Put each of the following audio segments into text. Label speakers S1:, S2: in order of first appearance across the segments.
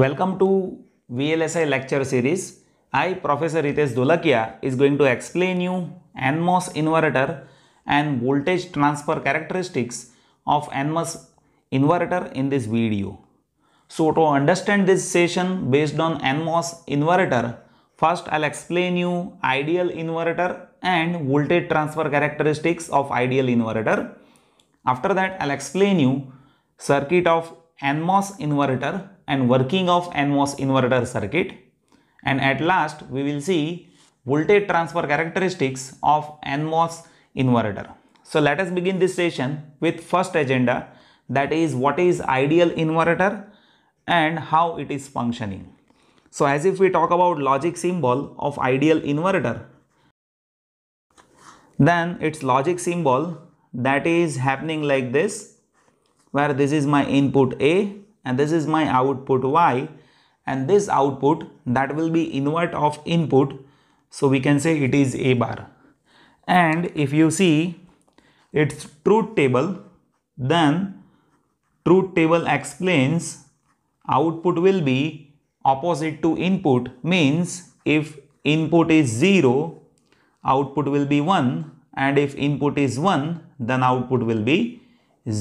S1: Welcome to VLSI lecture series. I, Professor Ritesh Dholakia, is going to explain you NMOS inverter and voltage transfer characteristics of NMOS inverter in this video. So to understand this session based on NMOS inverter, first I'll explain you ideal inverter and voltage transfer characteristics of ideal inverter. After that, I'll explain you circuit of NMOS inverter and working of NMOS inverter circuit. And at last, we will see voltage transfer characteristics of NMOS inverter. So let us begin this session with first agenda that is what is ideal inverter and how it is functioning. So as if we talk about logic symbol of ideal inverter, then its logic symbol that is happening like this where this is my input A and this is my output y and this output that will be invert of input so we can say it is a bar and if you see its truth table then truth table explains output will be opposite to input means if input is 0 output will be 1 and if input is 1 then output will be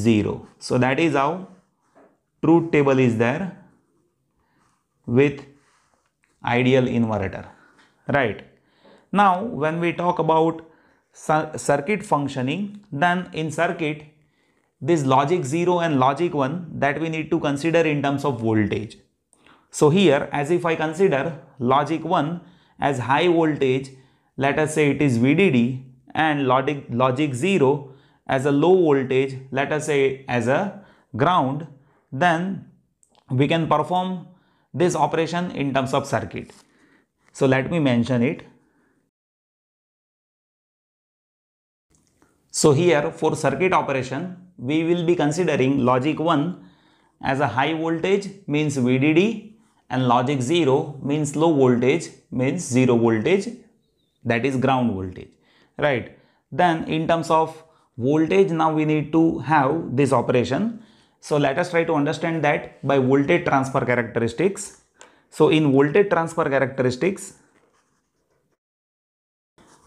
S1: 0 so that is how truth table is there with ideal inverter right now when we talk about circuit functioning then in circuit this logic 0 and logic 1 that we need to consider in terms of voltage so here as if I consider logic 1 as high voltage let us say it is VDD and logic logic 0 as a low voltage let us say as a ground then we can perform this operation in terms of circuit. So let me mention it. So here for circuit operation, we will be considering logic 1 as a high voltage means VDD and logic 0 means low voltage means 0 voltage that is ground voltage right then in terms of voltage now we need to have this operation so let us try to understand that by voltage transfer characteristics. So in voltage transfer characteristics,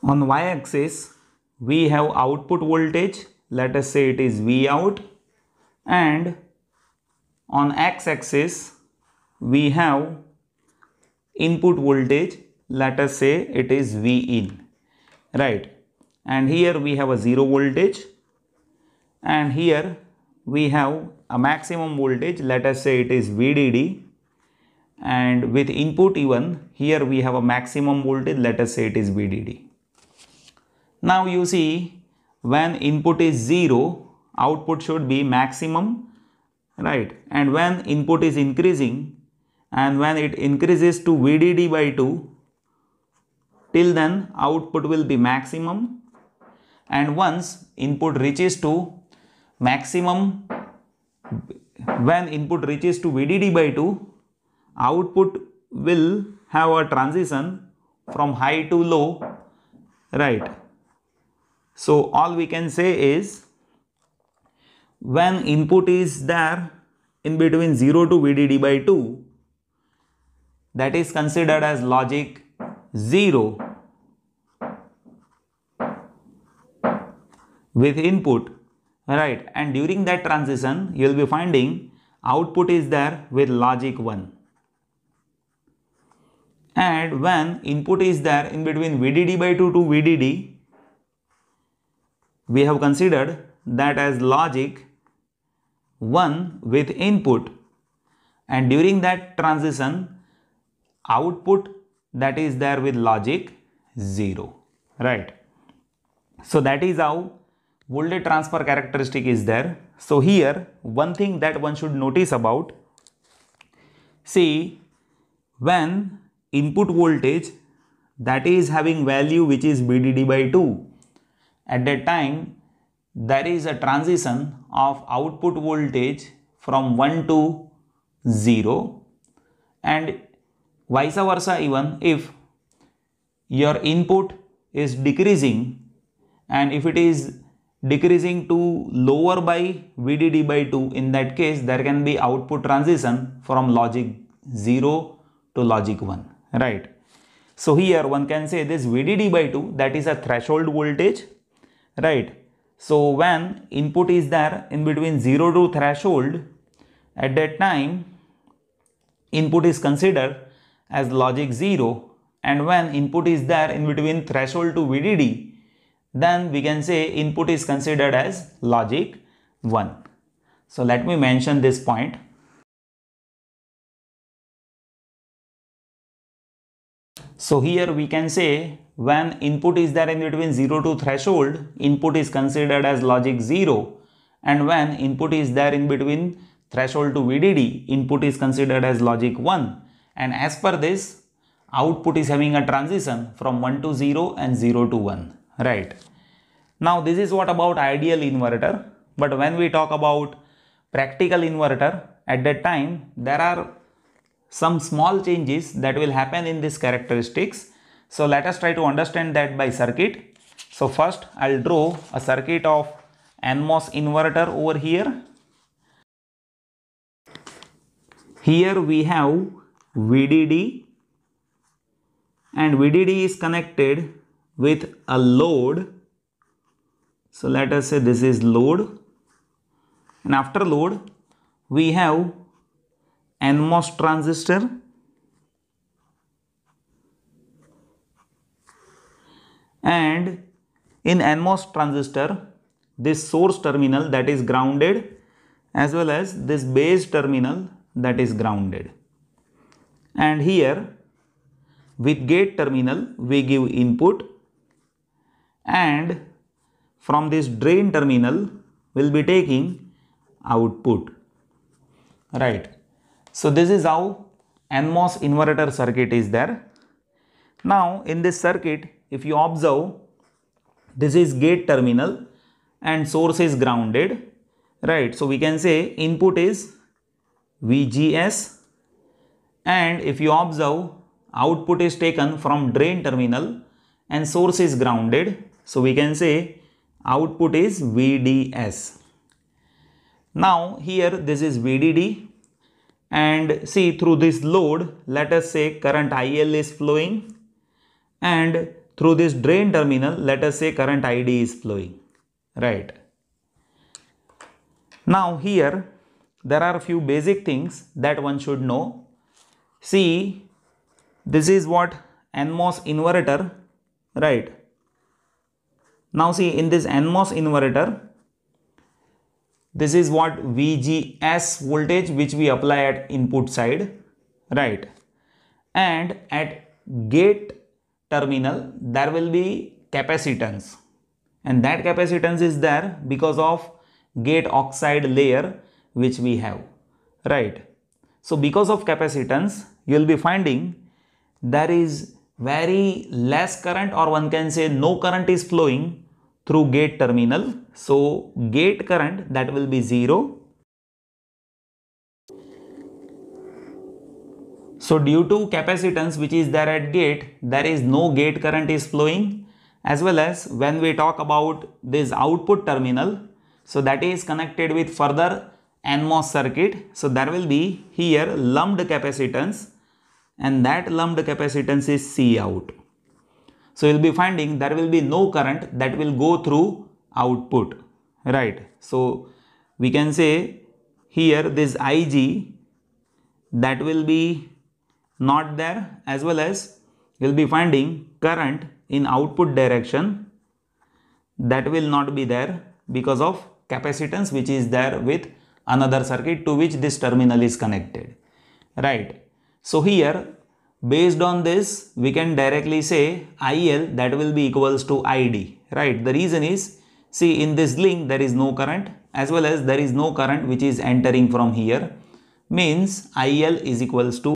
S1: on y-axis, we have output voltage, let us say it is V out and on x-axis, we have input voltage, let us say it is V in, right? And here we have a zero voltage and here we have a maximum voltage let us say it is VDD and with input even here we have a maximum voltage let us say it is VDD. Now you see when input is 0 output should be maximum right and when input is increasing and when it increases to VDD by 2 till then output will be maximum and once input reaches to maximum when input reaches to VDD by 2, output will have a transition from high to low, right. So, all we can say is when input is there in between 0 to VDD by 2, that is considered as logic 0 with input right and during that transition you will be finding output is there with logic 1 and when input is there in between VDD by 2 to VDD we have considered that as logic 1 with input and during that transition output that is there with logic 0 right so that is how voltage transfer characteristic is there. So here one thing that one should notice about, see when input voltage that is having value which is BDD by 2, at that time there is a transition of output voltage from 1 to 0 and vice versa even if your input is decreasing and if it is decreasing to lower by VDD by 2 in that case there can be output transition from logic 0 to logic 1 right. So here one can say this VDD by 2 that is a threshold voltage right. So when input is there in between 0 to threshold at that time input is considered as logic 0 and when input is there in between threshold to VDD then we can say input is considered as logic 1. So let me mention this point. So here we can say when input is there in between 0 to threshold, input is considered as logic 0 and when input is there in between threshold to VDD, input is considered as logic 1 and as per this, output is having a transition from 1 to 0 and 0 to 1 right now this is what about ideal inverter but when we talk about practical inverter at that time there are some small changes that will happen in these characteristics so let us try to understand that by circuit so first i'll draw a circuit of nmos inverter over here here we have vdd and vdd is connected with a load so let us say this is load and after load we have NMOS transistor and in NMOS transistor this source terminal that is grounded as well as this base terminal that is grounded and here with gate terminal we give input and from this drain terminal will be taking output right so this is how NMOS inverter circuit is there now in this circuit if you observe this is gate terminal and source is grounded right so we can say input is VGS and if you observe output is taken from drain terminal and source is grounded so we can say output is VDS. Now here this is VDD and see through this load let us say current IL is flowing and through this drain terminal let us say current ID is flowing right. Now here there are few basic things that one should know. See this is what NMOS inverter right now see in this NMOS inverter, this is what VGS voltage which we apply at input side, right? And at gate terminal, there will be capacitance and that capacitance is there because of gate oxide layer which we have, right? So because of capacitance, you will be finding there is very less current or one can say no current is flowing through gate terminal. So gate current that will be 0. So due to capacitance which is there at gate there is no gate current is flowing as well as when we talk about this output terminal so that is connected with further NMOS circuit so there will be here lumped capacitance and that lumped capacitance is C out. So you'll be finding there will be no current that will go through output, right? So we can say here this Ig that will be not there as well as you'll be finding current in output direction that will not be there because of capacitance which is there with another circuit to which this terminal is connected, right? So here based on this we can directly say IL that will be equals to ID right. The reason is see in this link there is no current as well as there is no current which is entering from here means IL is equals to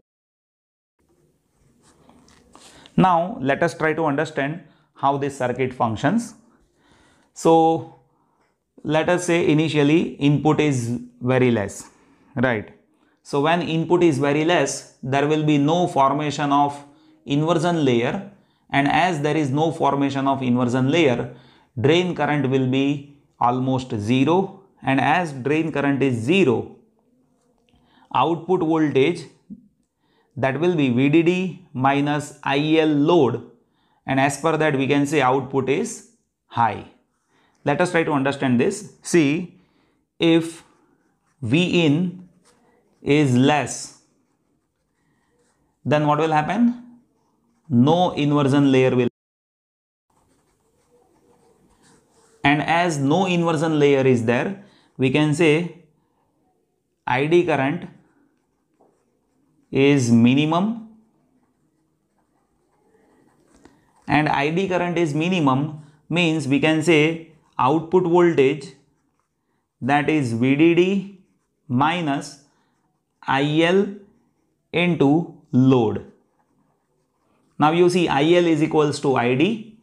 S1: now let us try to understand how this circuit functions. So let us say initially input is very less right so when input is very less, there will be no formation of inversion layer and as there is no formation of inversion layer, drain current will be almost zero and as drain current is zero, output voltage that will be VDD minus IL load and as per that we can say output is high. Let us try to understand this. See if V in is less then what will happen no inversion layer will and as no inversion layer is there we can say id current is minimum and id current is minimum means we can say output voltage that is vdd minus IL into load. Now you see IL is equals to ID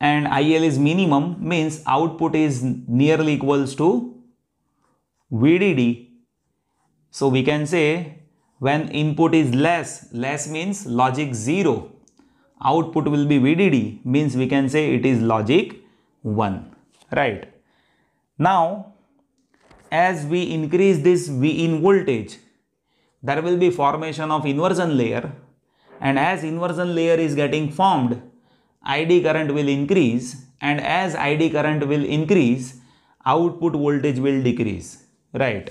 S1: and IL is minimum means output is nearly equals to VDD. So we can say when input is less, less means logic 0. Output will be VDD means we can say it is logic 1, right? Now as we increase this V in voltage, there will be formation of inversion layer and as inversion layer is getting formed, ID current will increase and as ID current will increase, output voltage will decrease, right?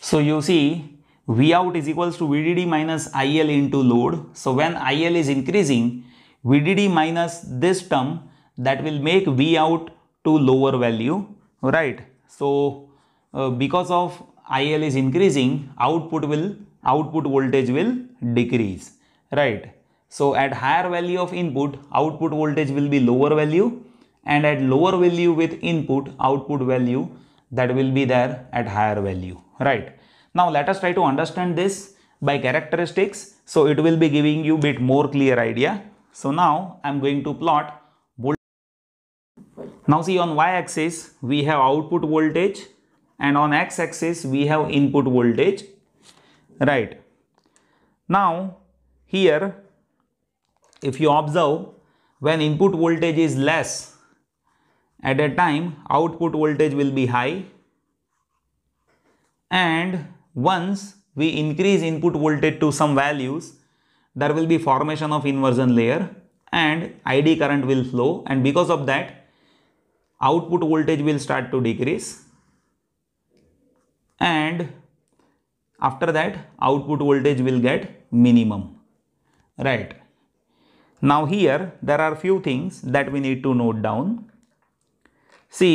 S1: So you see V out is equals to VDD minus IL into load. So when IL is increasing, VDD minus this term that will make V out to lower value, right? So, uh, because of IL is increasing, output will, output voltage will decrease, right? So, at higher value of input, output voltage will be lower value and at lower value with input, output value that will be there at higher value, right? Now, let us try to understand this by characteristics. So, it will be giving you bit more clear idea, so now I'm going to plot voltage. Now see on y-axis we have output voltage and on x-axis we have input voltage. Right. Now here if you observe when input voltage is less at a time output voltage will be high and once we increase input voltage to some values there will be formation of inversion layer and id current will flow and because of that output voltage will start to decrease and after that output voltage will get minimum right now here there are few things that we need to note down see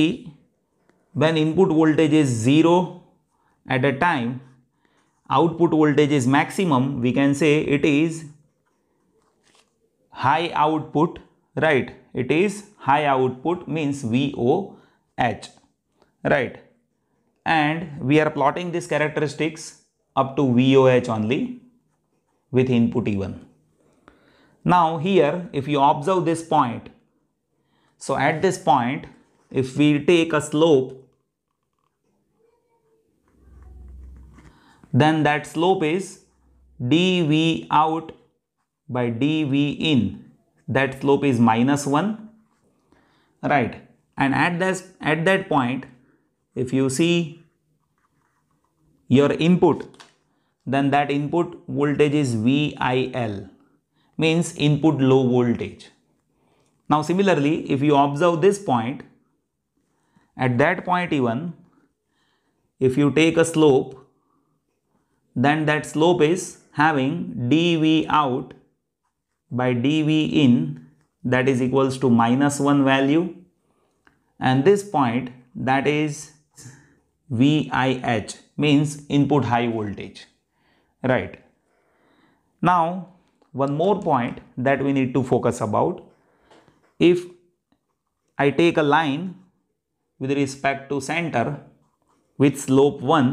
S1: when input voltage is 0 at a time output voltage is maximum, we can say it is high output, right? It is high output means VOH, right? And we are plotting these characteristics up to VOH only with input E1. Now here, if you observe this point, so at this point, if we take a slope then that slope is dV out by dV in. That slope is minus 1. Right. And at, this, at that point, if you see your input, then that input voltage is VIL, means input low voltage. Now similarly, if you observe this point, at that point even, if you take a slope then that slope is having dV out by dV in that is equals to minus 1 value and this point that is VIH means input high voltage right now one more point that we need to focus about if I take a line with respect to center with slope 1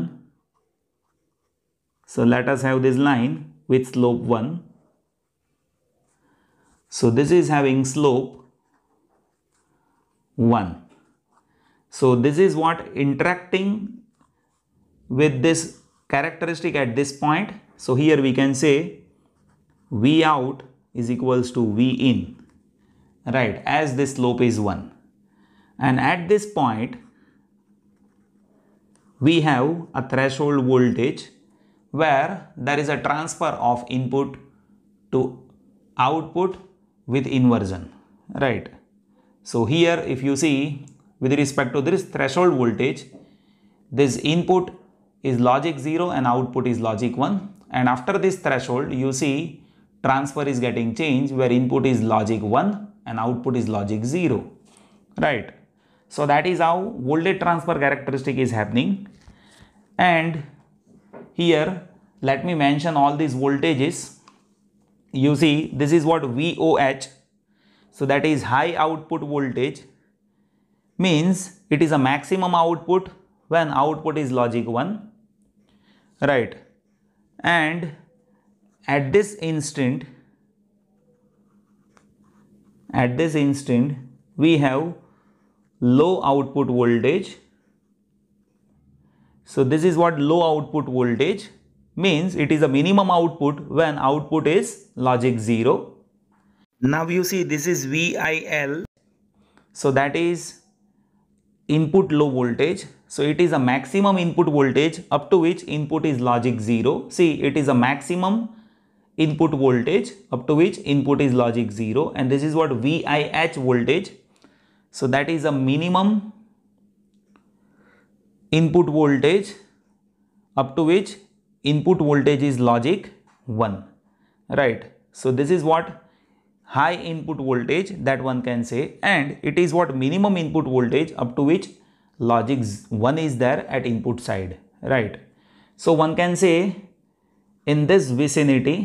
S1: so let us have this line with slope 1. So this is having slope 1. So this is what interacting with this characteristic at this point. So here we can say V out is equals to V in, right, as this slope is 1. And at this point, we have a threshold voltage where there is a transfer of input to output with inversion right so here if you see with respect to this threshold voltage this input is logic 0 and output is logic 1 and after this threshold you see transfer is getting changed where input is logic 1 and output is logic 0 right so that is how voltage transfer characteristic is happening and here let me mention all these voltages you see this is what VOH so that is high output voltage means it is a maximum output when output is logic 1 right and at this instant at this instant we have low output voltage so this is what low output voltage means it is a minimum output when output is logic 0. Now you see this is VIL. So that is input low voltage. So it is a maximum input voltage up to which input is logic 0. See it is a maximum input voltage up to which input is logic 0 and this is what VIH voltage. So that is a minimum input voltage up to which input voltage is logic 1 right so this is what high input voltage that one can say and it is what minimum input voltage up to which logic 1 is there at input side right so one can say in this vicinity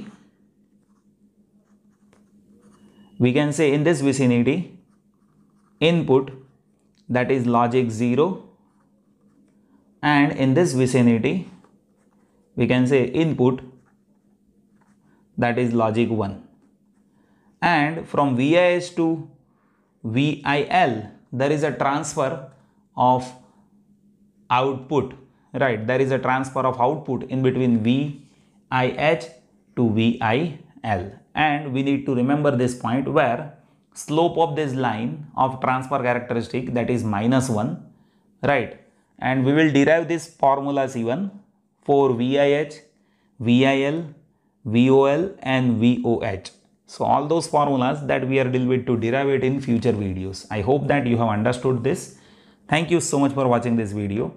S1: we can say in this vicinity input that is logic 0 and in this vicinity we can say input that is logic 1 and from VIS to VIL there is a transfer of output right there is a transfer of output in between VIH to VIL and we need to remember this point where slope of this line of transfer characteristic that is minus 1 right and we will derive this formula C1 for VIH, VIL, VOL and VOH. So all those formulas that we are dealing with to derive it in future videos. I hope that you have understood this. Thank you so much for watching this video.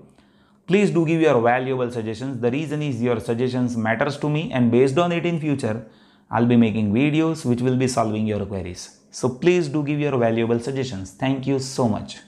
S1: Please do give your valuable suggestions. The reason is your suggestions matters to me and based on it in future, I'll be making videos which will be solving your queries. So please do give your valuable suggestions. Thank you so much.